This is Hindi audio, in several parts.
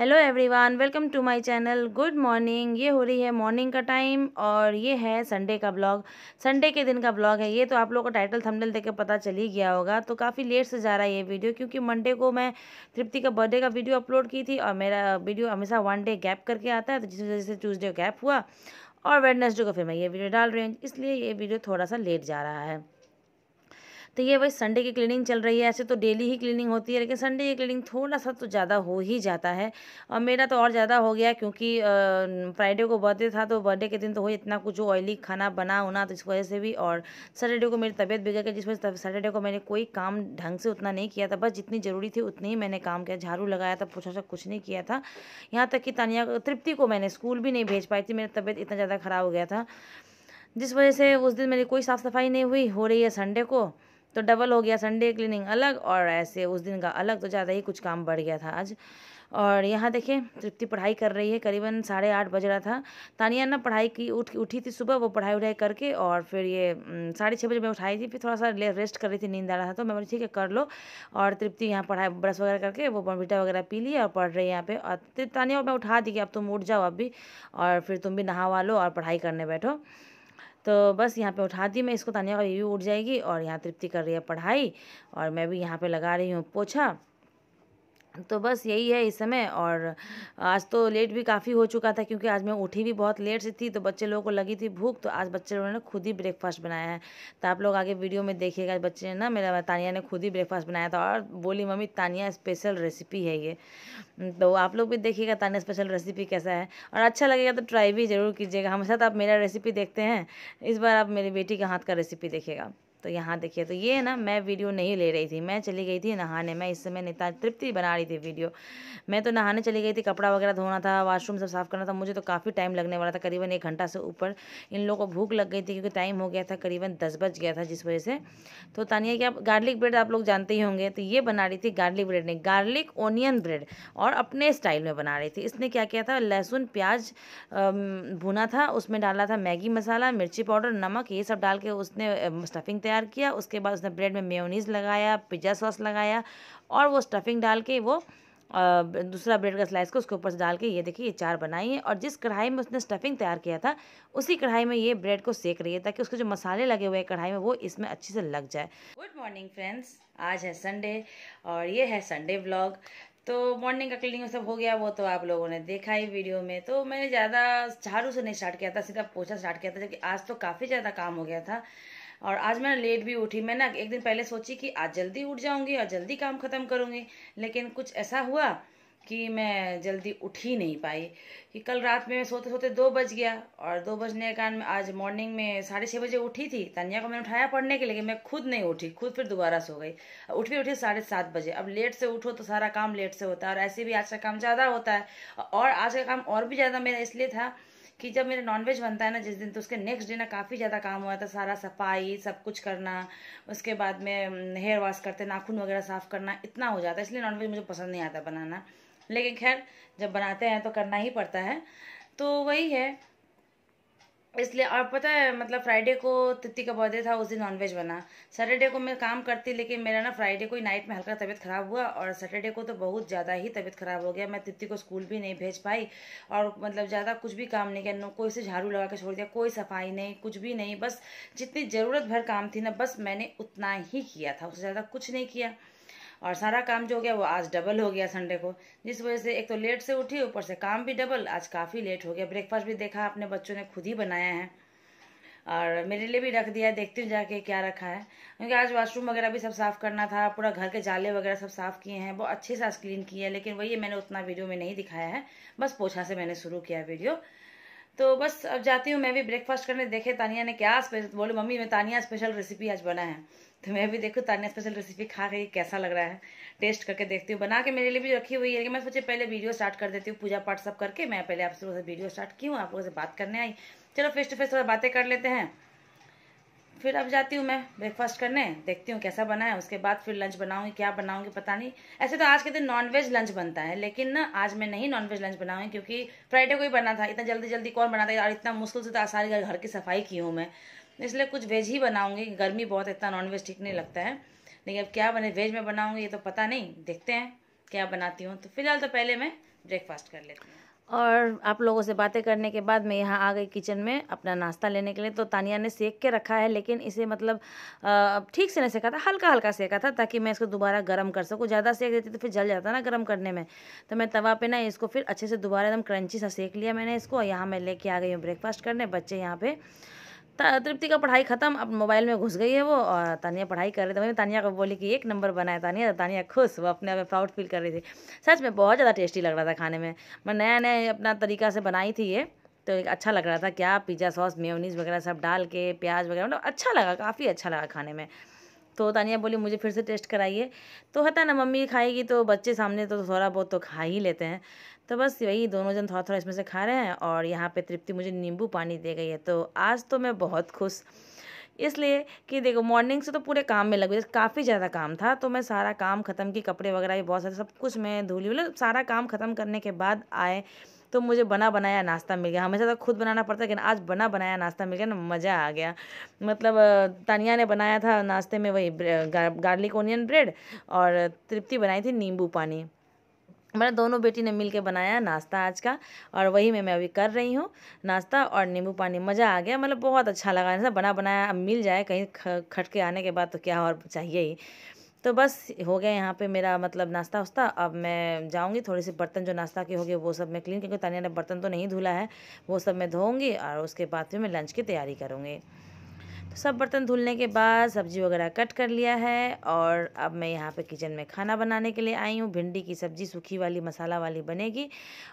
hello everyone welcome to my channel good morning ये हो रही है मॉर्निंग का टाइम और ये है संडे का ब्लॉग संडे के दिन का ब्लॉग है ये तो आप लोगों को टाइटल थंबनेल देख के पता चल ही गया होगा तो काफ़ी लेट से जा रहा है ये वीडियो क्योंकि मंडे को मैं तृप्ति का बर्थडे का वीडियो अपलोड की थी और मेरा वीडियो हमेशा वन डे गैप करके आता है तो जिस वजह से ट्यूजडे गैप हुआ और वेडनेसडे को फिर मैं ये वीडियो डाल रही हूँ इसलिए ये वीडियो थोड़ा सा लेट जा रहा है तो ये भाई संडे की क्लीनिंग चल रही है ऐसे तो डेली ही क्लीनिंग होती है लेकिन संडे की क्लीनिंग थोड़ा सा तो ज़्यादा हो ही जाता है और मेरा तो और ज़्यादा हो गया क्योंकि फ्राइडे को बर्थडे था तो बर्थडे के दिन तो हो इतना कुछ ऑयली खाना बना होना तो इस वजह से भी और सैटरडे को मेरी तबीयत बिगड़ गई जिस वजह से सैटरडे को मैंने कोई काम ढंग से उतना नहीं किया था बस जितनी ज़रूरी थी उतनी ही मैंने काम किया झाड़ू लगाया था पूछा सा कुछ नहीं किया था यहाँ तक कि तानिया तृप्ति को मैंने स्कूल भी नहीं भेज पाई थी मेरी तबीयत इतना ज़्यादा ख़राब हो गया था जिस वजह से उस दिन मेरी कोई साफ़ सफाई नहीं हुई हो रही है संडे को तो डबल हो गया संडे क्लीनिंग अलग और ऐसे उस दिन का अलग तो ज़्यादा ही कुछ काम बढ़ गया था आज और यहाँ देखिए तृप्ति पढ़ाई कर रही है करीबन साढ़े आठ बज रहा था तानिया ना पढ़ाई की उठ उठी थी सुबह वो पढ़ाई उढ़ाई करके और फिर ये साढ़े छः बजे मैं उठाई थी फिर थोड़ा सा रेस्ट कर रही थी नींद आ रहा था तो मैं बोली ठीक है कर लो और तृप्ति यहाँ पढ़ाई ब्रश वगैरह करके वो बॉर्नविटा वगैरह पी लिए और पढ़ रही है यहाँ पर और तानिया मैं उठा दी कि अब तुम उठ जाओ अब भी और फिर तुम भी नहावा लो और पढ़ाई करने बैठो तो बस यहाँ पे उठा दी मैं इसको तानिया और ये भी उठ जाएगी और यहाँ तृप्ति कर रही है पढ़ाई और मैं भी यहाँ पे लगा रही हूँ पोछा तो बस यही है इस समय और आज तो लेट भी काफ़ी हो चुका था क्योंकि आज मैं उठी भी बहुत लेट से थी तो बच्चे लोगों को लगी थी भूख तो आज बच्चे लोगों ने खुद ही ब्रेकफास्ट बनाया है तो आप लोग आगे वीडियो में देखिएगा बच्चे ने ना मेरा तानिया ने खुद ही ब्रेकफास्ट बनाया था और बोली मम्मी तानिया स्पेशल रेसिपी है ये तो आप लोग भी देखिएगा तानिया स्पेशल रेसिपी कैसा है और अच्छा लगेगा तो ट्राई भी ज़रूर कीजिएगा हमेशा तो आप मेरा रेसिपी देखते हैं इस बार आप मेरी बेटी के हाथ का रेसिपी देखिएगा तो यहाँ देखिए तो ये ना मैं वीडियो नहीं ले रही थी मैं चली गई थी नहाने मैं इस समय नेता तृप्ति बना रही थी वीडियो मैं तो नहाने चली गई थी कपड़ा वगैरह धोना था वाशरूम सब साफ़ करना था मुझे तो काफ़ी टाइम लगने वाला था करीबन एक घंटा से ऊपर इन लोगों को भूख लग गई थी क्योंकि टाइम हो गया था करीबन दस बज गया था जिस वजह से तो तानिया कि आप गार्लिक ब्रेड आप लोग जानते ही होंगे तो ये बना रही थी गार्लिक ब्रेड नहीं गार्लिक ओनियन ब्रेड और अपने स्टाइल में बना रही थी इसने क्या किया था लहसुन प्याज भुना था उसमें डाला था मैगी मसाला मिर्ची पाउडर नमक ये सब डाल के उसने स्टफिंग तैयार किया उसके बाद उसने ब्रेड में मेयोनीज़ लगाया पिज्ज़ा सॉस लगाया और वो स्टफिंग डाल के वो दूसरा ब्रेड का स्लाइस को उसके ऊपर से डाल के ये देखिए ये चार बनाई है और जिस कढ़ाई में उसने स्टफिंग तैयार किया था उसी कढ़ाई में ये ब्रेड को सेक रही है ताकि उसके जो मसाले लगे हुए हैं कढ़ाई में वो इसमें अच्छे से लग जाए गुड मॉर्निंग फ्रेंड्स आज है संडे और ये है संडे ब्लॉग तो मॉर्निंग का क्लीनिंग सब हो गया वो तो आप लोगों ने देखा ही वीडियो में तो मैंने ज़्यादा झाड़ू से नहीं स्टार्ट किया था सीधा पोछा स्टार्ट किया था जबकि आज तो काफ़ी ज़्यादा काम हो गया था और आज मैं लेट भी उठी मैं ना एक दिन पहले सोची कि आज जल्दी उठ जाऊंगी और जल्दी काम ख़त्म करूंगी लेकिन कुछ ऐसा हुआ कि मैं जल्दी उठ ही नहीं पाई कि कल रात में सोते सोते दो बज गया और दो बजने के कारण आज मॉर्निंग में साढ़े छः बजे उठी थी तनिया को मैंने उठाया पढ़ने के लिए मैं खुद नहीं उठी खुद फिर दोबारा सो गई उठ भी उठी साढ़े सात बजे अब लेट से उठो तो सारा काम लेट से होता है और ऐसे भी आज का काम ज़्यादा होता है और आज का काम और भी ज़्यादा मेरा इसलिए था कि जब मेरा नॉनवेज बनता है ना जिस दिन तो उसके नेक्स्ट डे ना काफ़ी ज़्यादा काम हुआ था सारा सफाई सब कुछ करना उसके बाद में हेयर वॉश करते नाखून वगैरह साफ़ करना इतना हो जाता है इसलिए नॉनवेज मुझे पसंद नहीं आता बनाना लेकिन खैर जब बनाते हैं तो करना ही पड़ता है तो वही है इसलिए और पता है मतलब फ्राइडे को तित्ती का बर्थडे था उस दिन नॉनवेज बना सैटरडे को मैं काम करती लेकिन मेरा ना फ्राइडे को ही नाइट में हल्का तबीयत ख़राब हुआ और सैटरडे को तो बहुत ज़्यादा ही तबीयत ख़राब हो गया मैं तित्ती को स्कूल भी नहीं भेज पाई और मतलब ज़्यादा कुछ भी काम नहीं किया कोई से झाड़ू लगा के छोड़ दिया कोई सफाई नहीं कुछ भी नहीं बस जितनी ज़रूरत भर काम थी ना बस मैंने उतना ही किया था उससे ज़्यादा कुछ नहीं किया और सारा काम जो हो गया वो आज डबल हो गया संडे को जिस वजह से एक तो लेट से उठी ऊपर से काम भी डबल आज काफ़ी लेट हो गया ब्रेकफास्ट भी देखा अपने बच्चों ने खुद ही बनाया है और मेरे लिए भी रख दिया है देखती हूँ जाके क्या रखा है क्योंकि आज वाशरूम वगैरह भी सब साफ़ करना था पूरा घर के जाले वगैरह सब साफ़ किए हैं वो अच्छे से आज क्लीन किए हैं लेकिन वही मैंने उतना वीडियो में नहीं दिखाया है बस पोछा से मैंने शुरू किया वीडियो तो बस अब जाती हूँ मैं भी ब्रेकफास्ट करने देखे तानिया ने क्या स्पेशल बोले मम्मी मैं तानिया स्पेशल रेसिपी आज बना है तो मैं भी देखूँ तानिया स्पेशल रेसिपी खा के कैसा लग रहा है टेस्ट करके देखती हूँ बना के मेरे लिए भी रखी हुई है कि मैं सोचे पहले वीडियो स्टार्ट कर देती हूँ पूजा पाठ सब करके मैं पहले आपसे वीडियो स्टार्ट की हूँ आप लोगों से बात करने आई चलो फेस टू फेस थोड़ा बातें कर लेते हैं फिर अब जाती हूँ मैं ब्रेकफास्ट करने देखती हूँ कैसा बना है उसके बाद फिर लंच बनाऊंगी क्या बनाऊंगी पता नहीं ऐसे तो आज के दिन नॉनवेज लंच बनता है लेकिन ना आज मैं नहीं नॉनवेज लंच बनाऊंगी क्योंकि फ्राइडे को ही बना था इतना जल्दी जल्दी कौन बनाता है और इतना मुश्किल से तो सारी घर की सफाई की हूँ मैं इसलिए कुछ वेज ही बनाऊंगी गर्मी बहुत इतना नॉनवेज ठीक नहीं लगता है लेकिन अब क्या बने वेज में बनाऊंगी ये तो पता नहीं देखते हैं क्या बनाती हूँ तो फिलहाल तो पहले मैं ब्रेकफास्ट कर लेती हूँ और आप लोगों से बातें करने के बाद मैं यहाँ आ गई किचन में अपना नाश्ता लेने के लिए तो तानिया ने सेक के रखा है लेकिन इसे मतलब ठीक से नहीं सेका था हल्का हल्का सेका था ताकि मैं इसको दोबारा गर्म कर सकूँ ज़्यादा सेक देती तो फिर जल जाता ना गर्म करने में तो मैं तवा पे ना इसको फिर अच्छे से दोबारा एकदम क्रंची सा सेक लिया मैंने इसको यहाँ मैं लेके आ गई हूँ ब्रेकफास्ट करने बच्चे यहाँ पर तृप्ति का पढ़ाई ख़त्म अब मोबाइल में घुस गई है वो और तानिया पढ़ाई कर रही थी मैंने तानिया को बोली कि एक नंबर बनाया तानिया तो तानिया खुश वो अपने आप में प्राउड फील कर रही थी सच में बहुत ज़्यादा टेस्टी लग रहा था खाने में मैं नया नया अपना तरीका से बनाई थी ये तो एक अच्छा लग रहा था क्या पिज़्ज़ा सॉस मेयोनीज वगैरह सब डाल के प्याज वगैरह मतलब अच्छा लगा काफ़ी अच्छा लगा खाने में तो तानिया बोली मुझे फिर से टेस्ट कराइए तो होता ना मम्मी खाएगी तो बच्चे सामने तो थोड़ा बहुत तो खा ही लेते हैं तो बस वही दोनों जन थोड़ा थोड़ा इसमें से खा रहे हैं और यहाँ पे तृप्ति मुझे नींबू पानी दे गई है तो आज तो मैं बहुत खुश इसलिए कि देखो मॉर्निंग से तो पूरे काम में लग गई काफ़ी ज़्यादा काम था तो मैं सारा काम ख़त्म की कपड़े वगैरह भी बहुत सारे सब कुछ मैं धूली मतलब सारा काम ख़त्म करने के बाद आए तो मुझे बना बनाया नाश्ता मिल गया हमेशा तो खुद बनाना पड़ता है लेकिन आज बना बनाया नाश्ता मिल गया ना मज़ा आ गया मतलब तानिया ने बनाया था नाश्ते में वही गार्लिक ओनियन ब्रेड और तृप्ति बनाई थी नींबू पानी मेरा मतलब दोनों बेटी ने मिलके बनाया नाश्ता आज का और वही में मैं अभी कर रही हूँ नाश्ता और नींबू पानी मज़ा आ गया मतलब बहुत अच्छा लगा ऐसा बना बनाया अब मिल जाए कहीं खटके आने के बाद तो क्या और चाहिए ही तो बस हो गया यहाँ पे मेरा मतलब नाश्ता वास्ता अब मैं जाऊँगी थोड़े से बर्तन जो नाश्ता के हो गए वो सब मैं क्लीन क्योंकि तानिया ने बर्तन तो नहीं धुला है वो सब मैं धोऊँगी और उसके बाद फिर मैं लंच की तैयारी करूँगी तो सब बर्तन धुलने के बाद सब्जी वगैरह कट कर लिया है और अब मैं यहाँ पे किचन में खाना बनाने के लिए आई हूँ भिंडी की सब्जी सूखी वाली मसाला वाली बनेगी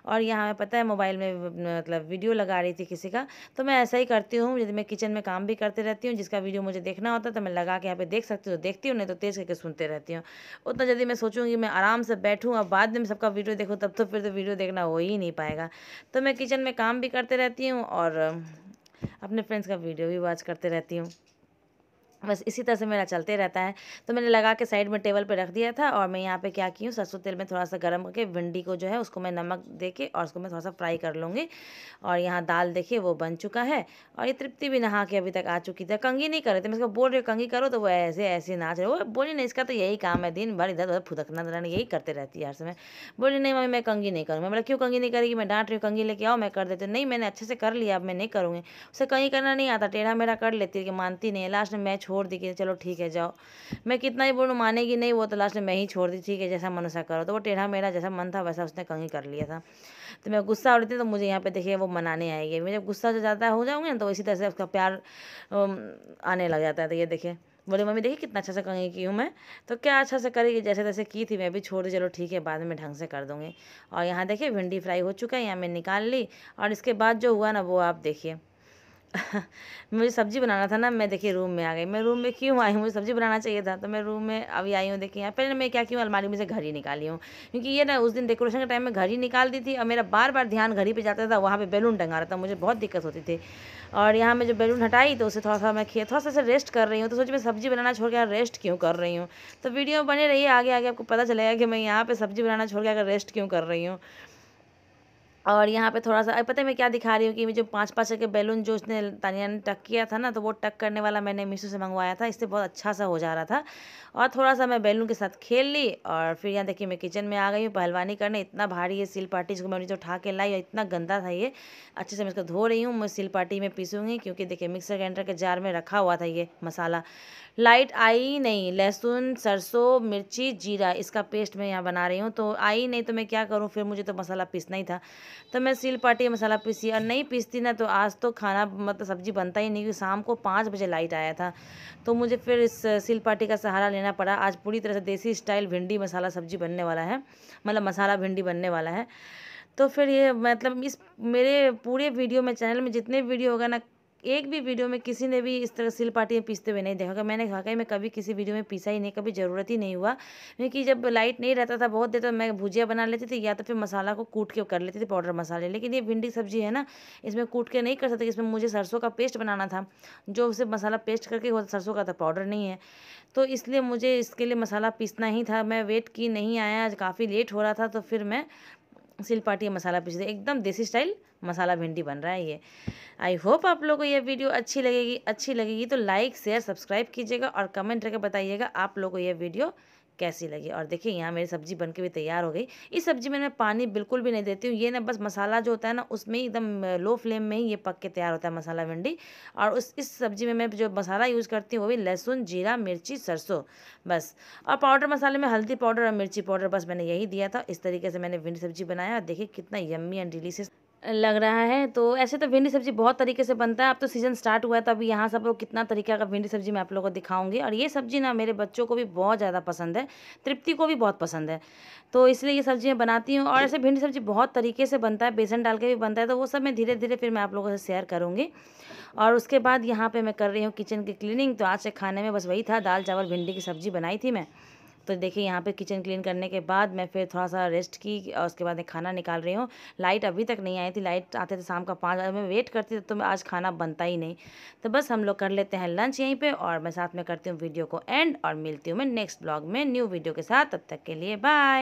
और यहाँ मैं पता है मोबाइल में मतलब वीडियो लगा रही थी किसी का तो मैं ऐसा ही करती हूँ यदि मैं किचन में काम भी करते रहती हूँ जिसका वीडियो मुझे देखना होता तो मैं लगा के यहाँ पर देख सकती हूँ तो देखती हूँ नहीं तो तेज़ करके सुनते रहती हूँ उतना यदि मैं सोचूँगी मैं आराम से बैठूँ और बाद में सबका वीडियो देखूँ तब तो फिर तो वीडियो देखना हो ही नहीं पाएगा तो मैं किचन में काम भी करते रहती हूँ और अपने फ्रेंड्स का वीडियो भी वॉच करते रहती हूँ बस इसी तरह से मेरा चलते रहता है तो मैंने लगा के साइड में टेबल पे रख दिया था और मैं यहाँ पे क्या की हूँ सरसों तेल में थोड़ा सा गर्म करके भिंडी को जो है उसको मैं नमक दे के और उसको मैं थोड़ा सा फ्राई कर लूँगी और यहाँ दाल देखिए वो बन चुका है और ये तृप्ति भी नहा के अभी तक आ चुकी थी कंगी नहीं कर रहे थे मैं उसको बोल रही कंगी करो तो वो ऐसे ऐसे नाच रहे वो बोली नहीं इसका तो यही काम है दिन भर इधर उधर फुदकना धरना यही करते रहती है हर समय बोली नहीं मम्मी मैं कंगी नहीं करूँगी मैं बोला क्यों कंगी नहीं करेगी मैं डांट रही हूँ कंगी लेके आओ मैं कर देती हूँ नहीं मैंने अच्छे से कर लिया अब मैं नहीं करूँगी उसे कहीं करना नहीं आता टेढ़ा मेरा कर लेती है कि मानती नहीं लास्ट में मैच छोड़ दी कि चलो ठीक है जाओ मैं कितना ही बोलूँ मानेगी नहीं वो तो लास्ट में मैं ही छोड़ दी ठीक है जैसा मन वैसा करो तो वो टेढ़ा मेरा जैसा मन था वैसा उसने कहीं कर लिया था तो मैं गुस्सा हो रही थी तो मुझे यहाँ पे देखिए वो मनाने आएगी मैं जब गुस्सा जो ज़्यादा हो जाऊँगी ना तो इसी तरह से उसका प्यार आने लग जाता है तो ये देखिए बोले मम्मी देखिए कितना अच्छा से कंगी की हूँ मैं तो क्या अच्छा से करेगी जैसे तैसे की थी मैं भी छोड़ दी चलो ठीक है बाद में ढंग से कर दूँगी और यहाँ देखिए भिंडी फ्राई हो चुका है यहाँ मैं निकाल ली और इसके बाद जो हुआ ना वो आप देखिए मुझे सब्ज़ी बनाना था ना मैं देखिए रूम में आ गई मैं रूम में क्यों आई हूँ मुझे सब्ज़ी बनाना चाहिए था तो मैं रूम में अभी आई हूँ देखिए यहाँ पहले मैं क्या क्यों अलमारी में से घड़ी निकाली हूँ क्योंकि ये ना उस दिन डेकोरेशन के टाइम में घड़ी निकाल दी थी और मेरा बार बार ध्यान घड़ी पर जाता था वहाँ पर बैलून टंगा रहा था मुझे बहुत दिक्कत होती थी और यहाँ मैं जो बैलून हटाई तो उसे थोड़ा सा मैं खे थोड़ा सा रेस्ट कर रही हूँ तो सोच मैं सब्ज़ी बनाना छोड़ के रेस्ट क्यों कर रही हूँ तो वीडियो बने रही आगे आगे आपको पता चलेगा कि मैं यहाँ पर सब्ज़ी बनाना छोड़ के अगर रेस्ट क्यों कर रही हूँ और यहाँ पे थोड़ा सा अरे पता है मैं क्या दिखा रही हूँ कि मैं जो पाँच पाँच के बैलून जो उसने तानिया ने टक किया था ना तो वो टक करने वाला मैंने मीशो से मंगवाया था इससे बहुत अच्छा सा हो जा रहा था और थोड़ा सा मैं बैलून के साथ खेल ली और फिर यहाँ देखिए मैं किचन में आ गई हूँ पहलवानी करने इतना भारी है सिल पार्टी इसको मैंने जो उठा के लाई और इतना गंदा था ये अच्छे से मैं इसको धो रही हूँ मैं सिल पार्टी में पीसूँगी क्योंकि देखिए मिक्सर ग्राइंडर के जार में रखा हुआ था ये मसाला लाइट आई नहीं लहसुन सरसों मिर्ची जीरा इसका पेस्ट मैं यहाँ बना रही हूँ तो आई नहीं तो मैं क्या करूँ फिर मुझे तो मसाला पीसना ही था तो मैं सील पाटी मसाला पीसी और नहीं पीसती ना तो आज तो खाना मतलब सब्ज़ी बनता ही नहीं क्योंकि शाम को पाँच बजे लाइट आया था तो मुझे फिर इस सील पाटी का सहारा लेना पड़ा आज पूरी तरह से देसी स्टाइल भिंडी मसाला सब्ज़ी बनने वाला है मतलब मसाला भिंडी बनने वाला है तो फिर ये मतलब इस मेरे पूरे वीडियो में चैनल में जितने वीडियो होगा ना एक भी वीडियो में किसी ने भी इस तरह सिल पाटी में पीसते हुए नहीं देखा मैंने कहा कि मैं कभी किसी वीडियो में पीसा ही नहीं कभी ज़रूरत ही नहीं हुआ क्योंकि जब लाइट नहीं रहता था बहुत देर तो मैं भुजिया बना लेती थी या तो फिर मसाला को कूट के कर लेती थी पाउडर मसाले लेकिन ये भिंडी सब्जी है ना इसमें कूट के नहीं कर सकते इसमें मुझे सरसों का पेस्ट बनाना था जो उसे मसाला पेस्ट करके होता सरसों का था तो पाउडर नहीं है तो इसलिए मुझे इसके लिए मसाला पीसना ही था मैं वेट की नहीं आया काफ़ी लेट हो रहा था तो फिर मैं सिल मसाला पीस दिया एकदम देसी स्टाइल मसाला भिंडी बन रहा है ये आई होप आप लोगों को ये वीडियो अच्छी लगेगी अच्छी लगेगी तो लाइक शेयर सब्सक्राइब कीजिएगा और कमेंट करके बताइएगा आप लोगों को ये वीडियो कैसी लगी और देखिए यहाँ मेरी सब्ज़ी बन के भी तैयार हो गई इस सब्ज़ी में मैं पानी बिल्कुल भी नहीं देती हूँ ये ना बस मसाला जो होता है ना उसमें एकदम लो फ्लेम में ही ये पक के तैयार होता है मसाला भिंडी और उस इस सब्ज़ी में मैं जो मसाला यूज़ करती हूँ वो भी लहसुन जीरा मिर्ची सरसों बस और पाउडर मसाले में हल्दी पाउडर और मिर्ची पाउडर बस मैंने यही दिया था इस तरीके से मैंने भिंडी सब्जी बनाया और देखिए कितना यम्मी एंड डिलीशियस लग रहा है तो ऐसे तो भिंडी सब्जी बहुत तरीके से बनता है अब तो सीज़न स्टार्ट हुआ है तो अभी यहाँ सब लोग कितना तरीका का भिंडी सब्जी मैं आप लोगों को दिखाऊंगी और ये सब्जी ना मेरे बच्चों को भी बहुत ज़्यादा पसंद है तृप्ति को भी बहुत पसंद है तो इसलिए ये सब्जी मैं बनाती हूँ और ऐसे भिंडी सब्जी बहुत तरीके से बनता है बेसन डाल के भी बनता है तो वो सब मैं धीरे धीरे फिर मैं आप लोगों से शेयर करूँगी और उसके बाद यहाँ पर मैं कर रही हूँ किचन की क्लिनिंग तो आज से खाने में बस वही था दाल चावल भिंडी की सब्जी बनाई थी मैं तो देखिए यहाँ पे किचन क्लीन करने के बाद मैं फिर थोड़ा सा रेस्ट की और उसके बाद मैं खाना निकाल रही हूँ लाइट अभी तक नहीं आई थी लाइट आते थे शाम का पाँच बजे मैं वेट करती थी तो मैं आज खाना बनता ही नहीं तो बस हम लोग कर लेते हैं लंच यहीं पर और मैं साथ में करती हूँ वीडियो को एंड और मिलती हूँ मैं नेक्स्ट ब्लॉग में न्यू वीडियो के साथ तब तक के लिए बाय